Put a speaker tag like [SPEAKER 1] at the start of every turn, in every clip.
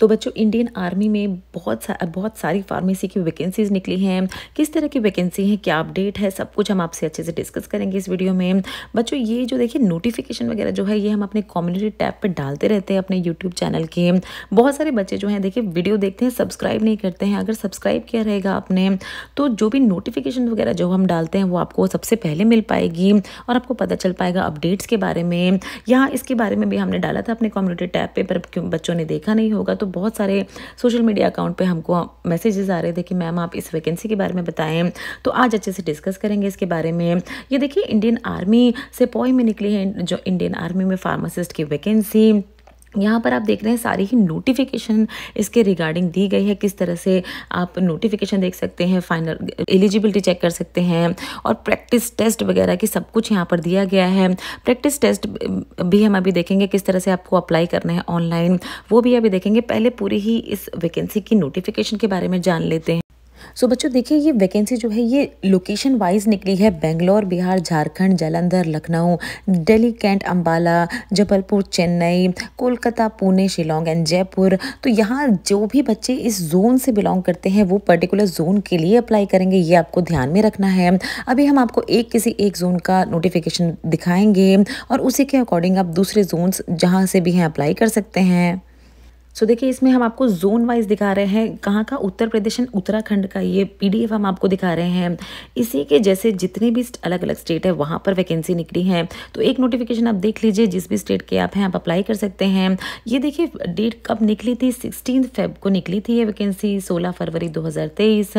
[SPEAKER 1] तो बच्चों Indian army में बहुत सा बहुत सारी फार्मेसी की वैकेंसीज निकली हैं किस तरह की वैकेंसी हैं क्या अपडेट है सब कुछ हम आपसे अच्छे से डिस्कस करेंगे इस वीडियो में बच्चों ये जो देखिए नोटिफिकेशन वगैरह जो है ये हम अपने कम्युनिटी टैब पर डालते रहते हैं अपने यूट्यूब चैनल के बहुत सारे बच्चे जो हैं देखिए वीडियो देखते हैं सब्सक्राइब नहीं करते हैं अगर सब्सक्राइब किया रहेगा आपने तो जो भी नोटिफिकेशन वगैरह जो हम डालते हैं वो आपको सबसे पहले मिल पाएगी और आपको पता चल पाएगा अपडेट्स के बारे में यहाँ इसके बारे में भी हमने डाला था अपने कम्युनिटी टैब पर बच्चों ने देखा नहीं होगा तो तो बहुत सारे सोशल मीडिया अकाउंट पे हमको मैसेजेस आ रहे थे कि मैम आप इस वैकेंसी के बारे में बताएं तो आज अच्छे से डिस्कस करेंगे इसके बारे में ये देखिए इंडियन आर्मी से पॉइंट में निकली है जो इंडियन आर्मी में फार्मासिस्ट की वैकेंसी यहाँ पर आप देख रहे हैं सारी ही नोटिफिकेशन इसके रिगार्डिंग दी गई है किस तरह से आप नोटिफिकेशन देख सकते हैं फाइनल एलिजिबिलिटी चेक कर सकते हैं और प्रैक्टिस टेस्ट वगैरह की सब कुछ यहाँ पर दिया गया है प्रैक्टिस टेस्ट भी हम अभी देखेंगे किस तरह से आपको अप्लाई करना है ऑनलाइन वो भी अभी देखेंगे पहले पूरी ही इस वैकेंसी की नोटिफिकेशन के बारे में जान लेते हैं सो बच्चों देखिए ये वैकेंसी जो है ये लोकेशन वाइज निकली है बेंगलोर बिहार झारखंड जालंधर लखनऊ दिल्ली कैंट अम्बाला जबलपुर चेन्नई कोलकाता पुणे शिलोंग एंड जयपुर तो यहाँ जो भी बच्चे इस जोन से बिलोंग करते हैं वो पर्टिकुलर जोन के लिए अप्लाई करेंगे ये आपको ध्यान में रखना है अभी हम आपको एक किसी एक जोन का नोटिफिकेशन दिखाएंगे और उसी के अकॉर्डिंग आप दूसरे जोन्स जहाँ से भी हैं अप्लाई कर सकते हैं सो देखिए इसमें हम आपको जोन वाइज दिखा रहे हैं कहाँ का उत्तर प्रदेश एंड उत्तराखंड का ये पीडीएफ हम आपको दिखा रहे हैं इसी के जैसे जितने भी अलग अलग स्टेट है वहाँ पर वैकेंसी निकली है तो एक नोटिफिकेशन आप देख लीजिए जिस भी स्टेट के आप हैं आप अप्लाई कर सकते हैं ये देखिए डेट कब निकली थी सिक्सटीन फेब को निकली थी ये वैकेंसी सोलह फरवरी दो हज़ार तेईस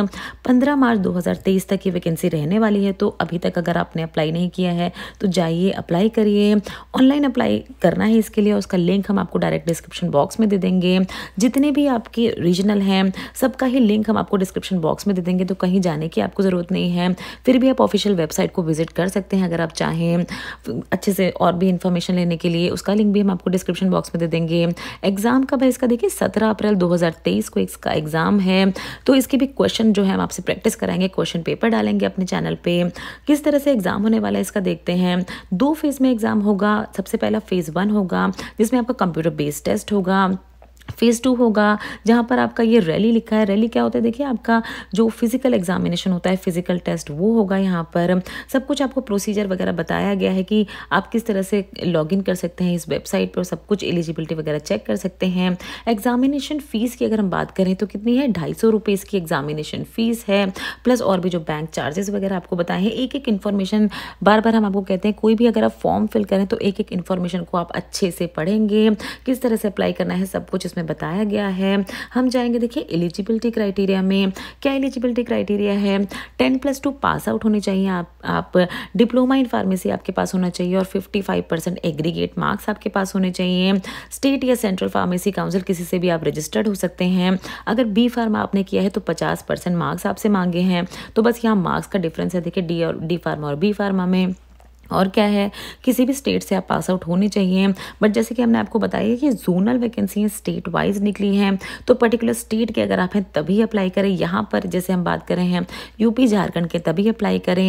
[SPEAKER 1] पंद्रह मार्च दो हज़ार तेईस तक ये वैकेंसी रहने वाली है तो अभी तक अगर आपने अप्लाई नहीं किया है तो जाइए अप्लाई करिए ऑनलाइन अप्लाई करना है इसके लिए उसका लिंक हम आपको डायरेक्ट डिस्क्रिप्शन बॉक्स में दे देंगे देंगे जितने भी आपके रीजनल हैं सबका ही लिंक हम आपको डिस्क्रिप्शन बॉक्स में दे देंगे तो कहीं जाने की आपको ज़रूरत नहीं है फिर भी आप ऑफिशियल वेबसाइट को विजिट कर सकते हैं अगर आप चाहें अच्छे से और भी इन्फॉर्मेशन लेने के लिए उसका लिंक भी हम आपको डिस्क्रिप्शन बॉक्स में दे देंगे एग्ज़ाम कब है इसका देखिए सत्रह अप्रैल दो को इसका एग्ज़ाम है तो इसके भी क्वेश्चन जो है हम आपसे प्रैक्टिस कराएंगे क्वेश्चन पेपर डालेंगे अपने चैनल पर किस तरह से एग्ज़ाम होने वाला है इसका देखते हैं दो फेज़ में एग्ज़ाम होगा सबसे पहला फेज़ वन होगा जिसमें आपका कंप्यूटर बेस्ड टेस्ट होगा फेज़ टू होगा जहाँ पर आपका ये रैली लिखा है रैली क्या होता है देखिए आपका जो फिज़िकल एग्जामिनेशन होता है फिज़िकल टेस्ट वो होगा यहाँ पर सब कुछ आपको प्रोसीजर वगैरह बताया गया है कि आप किस तरह से लॉगिन कर सकते हैं इस वेबसाइट पर सब कुछ एलिजिबिलिटी वगैरह चेक कर सकते हैं एग्जामिनेशन फ़ीस की अगर हम बात करें तो कितनी है ढाई सौ की एग्जामिनेशन फ़ीस है प्लस और भी जो बैंक चार्जेस वगैरह आपको बताए हैं एक एक इन्फॉर्मेशन बार बार हम आपको कहते हैं कोई भी अगर आप फॉर्म फिल करें तो एक एक इन्फॉर्मेशन को आप अच्छे से पढ़ेंगे किस तरह से अप्लाई करना है सब कुछ उसमें बताया गया है हम जाएंगे देखिए एलिजिबिलिटी क्राइटेरिया में क्या एलिजिबिलिटी क्राइटेरिया है ten plus two pass out होने चाहिए आप आप डिप्लोमा इन फार्मेसी आपके पास होना चाहिए और fifty five percent aggregate marks आपके पास होने चाहिए स्टेट या सेंट्रल फार्मेसी काउंसिल किसी से भी आप रजिस्टर्ड हो सकते हैं अगर बी फार्मा आपने किया है तो पचास परसेंट मार्क्स आपसे मांगे हैं तो बस यहाँ मार्क्स का डिफरेंस है देखिए डी और डी फार्मा और बी फार्मा में और क्या है किसी भी स्टेट से आप पास आउट होने चाहिए बट जैसे कि हमने आपको बताया कि जोनल वैकेंसी स्टेट वाइज निकली हैं तो पर्टिकुलर स्टेट के अगर आप हैं तभी अप्लाई करें यहाँ पर जैसे हम बात कर रहे हैं यूपी झारखंड के तभी अप्लाई करें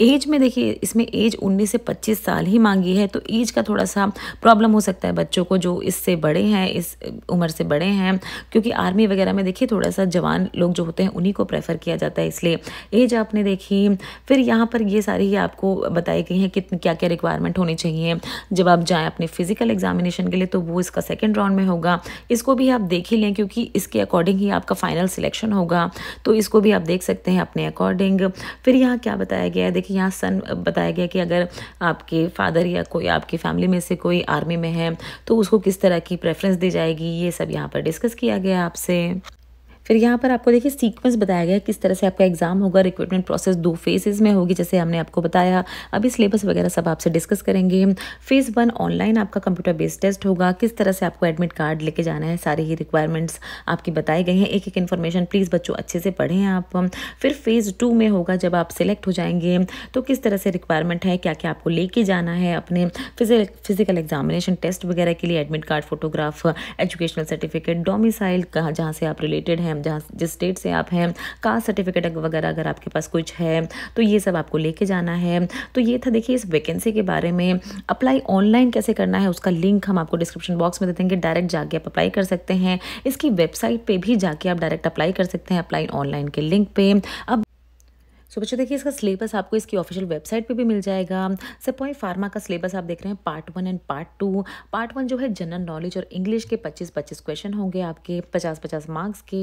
[SPEAKER 1] एज में देखिए इसमें एज 19 से 25 साल ही मांगी है तो एज का थोड़ा सा प्रॉब्लम हो सकता है बच्चों को जो इससे बड़े हैं इस उम्र से बड़े हैं क्योंकि आर्मी वगैरह में देखिए थोड़ा सा जवान लोग जो होते हैं उन्हीं को प्रेफर किया जाता है इसलिए एज आपने देखी फिर यहाँ पर ये सारी आपको बताई गई हैं कि कितने क्या क्या रिक्वायरमेंट होनी चाहिए जब आप जाएँ अपने फिजिकल एग्जामिनेशन के लिए तो वो इसका सेकेंड राउंड में होगा इसको भी आप देख ही लें क्योंकि इसके अकॉर्डिंग ही आपका फाइनल सिलेक्शन होगा तो इसको भी आप देख सकते हैं अपने अकॉर्डिंग फिर यहाँ क्या बताया गया है देखिए यहाँ सन बताया गया कि अगर आपके फादर या कोई आपकी फैमिली में से कोई आर्मी में है तो उसको किस तरह की प्रेफरेंस दी जाएगी ये सब यहाँ पर डिस्कस किया गया आपसे फिर यहाँ पर आपको देखिए सीक्वेंस बताया गया है किस तरह से आपका एग्जाम होगा रिक्रूटमेंट प्रोसेस दो फेजेस में होगी जैसे हमने आपको बताया अभी सिलेबस वगैरह सब आपसे डिस्कस करेंगे फेज़ वन ऑनलाइन आपका कंप्यूटर बेस्ड टेस्ट होगा किस तरह से आपको एडमिट कार्ड लेके जाना है सारी ही रिक्वायरमेंट्स आपकी बताई गई हैं एक एक इन्फॉर्मेशन प्लीज़ बच्चों अच्छे से पढ़ें आप फिर फेज़ टू में होगा जब आप सिलेक्ट हो जाएंगे तो किस तरह से रिक्वायरमेंट है क्या क्या आपको लेके जाना है अपने फिजिकल एग्जामिनेशन टेस्ट वगैरह के लिए admit card photograph educational certificate domicile कहाँ जहाँ से आप रिलेटेड हैं मतलब जहाँ जिस स्टेट से आप हैं कास्ट सर्टिफिकेट वगैरह अगर आपके पास कुछ है तो ये सब आपको लेके जाना है तो ये था देखिए इस वैकेंसी के बारे में अप्लाई ऑनलाइन कैसे करना है उसका लिंक हम आपको डिस्क्रिप्शन बॉक्स में दे देंगे डायरेक्ट जाके आप अप्लाई कर सकते हैं इसकी वेबसाइट पर भी जाके आप डायरेक्ट अप्लाई कर सकते हैं अप्लाई ऑनलाइन के लिंक पर अब सो बच्चों देखिए इसका सिलेबस आपको इसकी ऑफिशियल वेबसाइट पे भी मिल जाएगा पॉइंट फार्मा का सिलेबस आप देख रहे हैं part one and part two part one जो है जनरल नॉलेज और इंग्लिश के पच्चीस पच्चीस क्वेश्चन होंगे आपके पचास पचास मार्क्स के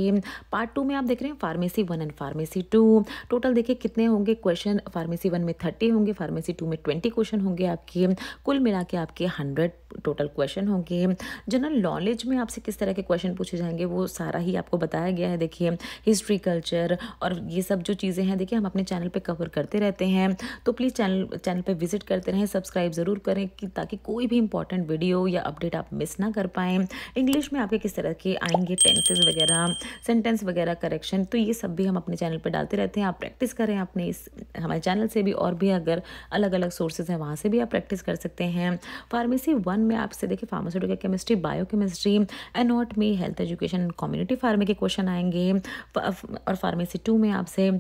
[SPEAKER 1] पार्ट टू में आप देख रहे हैं pharmacy one and pharmacy two total देखिए कितने होंगे क्वेश्चन फार्मेसी वन में थर्टी होंगे फार्मेसी टू में ट्वेंटी क्वेश्चन होंगे आपके कुल मिला के आपके हंड्रेड टोटल क्वेश्चन होंगे जनरल नॉलेज में आपसे किस तरह के क्वेश्चन पूछे जाएंगे वो सारा ही आपको बताया गया है देखिए हिस्ट्री कल्चर और ये सब जो चीज़ें हैं देखिए हम अपने चैनल पर कवर करते रहते हैं तो प्लीज़ चैनल चैनल पर विजिट करते रहें सब्सक्राइब ज़रूर करें कि ताकि कोई भी इंपॉर्टेंट वीडियो या अपडेट आप मिस ना कर पाएँ इंग्लिश में आपके किस तरह के आएंगे टेंसेज वगैरह सेंटेंस वगैरह करेक्शन तो ये सब भी हम अपने चैनल पर डालते रहते हैं आप प्रैक्टिस करें अपने इस हमारे चैनल से भी और भी अगर अलग अलग सोर्सेज हैं वहाँ से भी आप प्रैक्टिस कर सकते हैं फार्मेसी वन में आपसे देखिए pharmaceutical chemistry bio chemistry anatomy health education community pharma के क्वेश्चन आएंगे और फार्मेसी टू में आपसे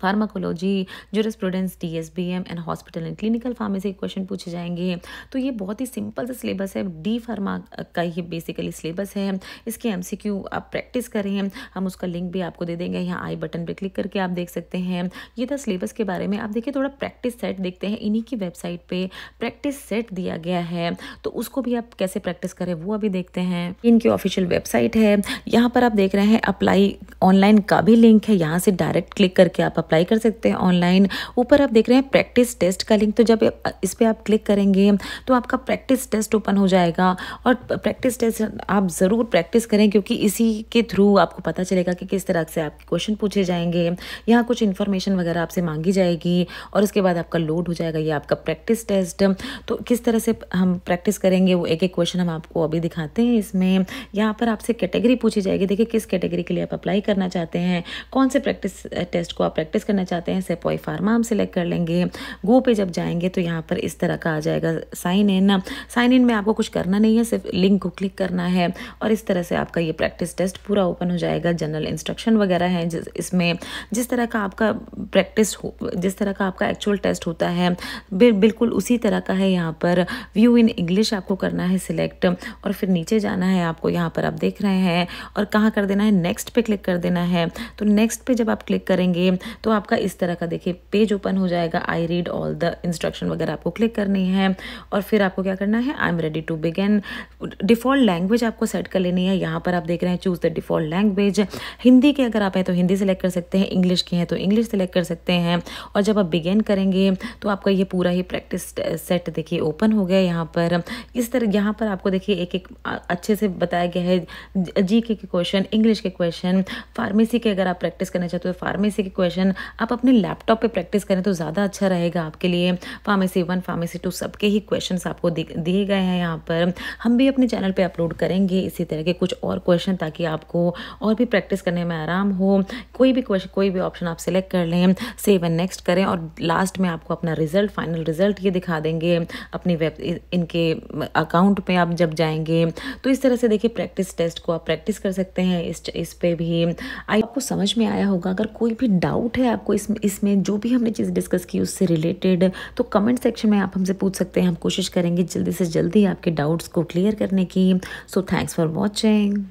[SPEAKER 1] pharmacology jurisprudence D S B M and hospital and clinical pharmacy question पूछे जाएंगे तो ये बहुत ही सिंपल सा सिलेबस है डी फार्मा का ही बेसिकली सिलेबस है इसके एम सी क्यू आप प्रैक्टिस करें हम उसका लिंक भी आपको दे देंगे यहाँ आई बटन पर क्लिक करके आप देख सकते हैं ये था सिलेबस के बारे में आप देखिए थोड़ा प्रैक्टिस सेट देखते हैं इन्हीं की वेबसाइट पर प्रैक्टिस सेट दिया गया है तो उसको भी आप कैसे प्रैक्टिस करें वो अभी देखते हैं इनकी ऑफिशियल वेबसाइट है यहाँ पर आप देख रहे हैं अप्लाई ऑनलाइन का भी लिंक है यहाँ से डायरेक्ट क्लिक करके आप अप्लाई कर सकते हैं ऑनलाइन ऊपर आप देख रहे हैं प्रैक्टिस टेस्ट का लिंक तो जब इस पर आप क्लिक करेंगे तो आपका प्रैक्टिस टेस्ट ओपन हो जाएगा और प्रैक्टिस टेस्ट आप ज़रूर प्रैक्टिस करें क्योंकि इसी के थ्रू आपको पता चलेगा कि किस तरह से आपके क्वेश्चन पूछे जाएंगे यहाँ कुछ इन्फॉर्मेशन वगैरह आपसे मांगी जाएगी और उसके बाद आपका लोड हो जाएगा ये आपका प्रैक्टिस टेस्ट तो किस तरह से हम प्रैक्टिस करेंगे वो एक एक क्वेश्चन हम आपको अभी दिखाते हैं इसमें यहाँ पर आपसे कैटेगरी पूछी जाएगी देखिए किस कैटेगरी के लिए आप अप्लाई करना चाहते हैं कौन से प्रैक्टिस टेस्ट को आप प्रैक्टिस प्रैक्टिस करना चाहते हैं सेपोई फार्मा हम सिलेक्ट कर लेंगे गो पे जब जाएंगे तो यहाँ पर इस तरह का आ जाएगा साइन इन साइन इन में आपको कुछ करना नहीं है सिर्फ लिंक को क्लिक करना है और इस तरह से आपका ये प्रैक्टिस टेस्ट पूरा ओपन हो जाएगा जनरल इंस्ट्रक्शन वगैरह हैं इसमें जिस तरह का आपका प्रैक्टिस हो जिस तरह का आपका एक्चुअल टेस्ट होता है बिल्कुल उसी तरह का है यहाँ पर व्यू इन इंग्लिश आपको करना है सिलेक्ट और फिर नीचे जाना है आपको यहाँ पर आप देख रहे हैं और कहाँ कर देना है नेक्स्ट पे क्लिक कर देना है तो नेक्स्ट पे जब आप क्लिक करेंगे तो आपका इस तरह का देखिए पेज ओपन हो जाएगा I read all the instruction वगैरह आपको क्लिक करनी है और फिर आपको क्या करना है I am ready to begin default language आपको सेट कर लेनी है यहाँ पर आप देख रहे हैं choose the default language Hindi के अगर आप हैं तो हिंदी सेलेक्ट कर सकते हैं इंग्लिश के हैं तो इंग्लिश सेलेक्ट कर सकते हैं और जब आप बिगेन करेंगे तो आपका ये पूरा ही प्रैक्टिस सेट देखिए ओपन हो गया यहाँ पर इस तरह यहाँ पर आपको देखिए एक एक अच्छे से बताया गया है जी के क्वेश्चन इंग्लिश के क्वेश्चन फार्मेसी के अगर आप प्रैक्टिस करना चाहते हो तो फार्मेसी के क्वेश्चन आप अपने लैपटॉप पे प्रैक्टिस करें तो ज़्यादा अच्छा रहेगा आपके लिए फार्मेसी वन फार्मेसी टू सबके ही क्वेश्चन आपको दिए गए हैं यहाँ पर हम भी अपने चैनल पर अपलोड करेंगे इसी तरह के कुछ और क्वेश्चन ताकि आपको और भी प्रैक्टिस करने में आराम हो कोई भी क्वेश्चन कोई भी ऑप्शन आप सिलेक्ट कर लें सेव एंड नेक्स्ट करें और लास्ट में आपको अपना रिजल्ट फाइनल रिजल्ट ये दिखा देंगे अपनी वेब इनके अकाउंट पे आप जब जाएंगे तो इस तरह से देखिए प्रैक्टिस टेस्ट को आप प्रैक्टिस कर सकते हैं इस इस पे भी आई आपको समझ में आया होगा अगर कोई भी डाउट है आपको इस इसमें जो भी हमने चीज़ डिस्कस की उससे रिलेटेड तो कमेंट सेक्शन में आप हमसे पूछ सकते हैं हम कोशिश करेंगे जल्दी से जल्दी आपके डाउट्स को क्लियर करने की सो थैंक्स फॉर वॉचिंग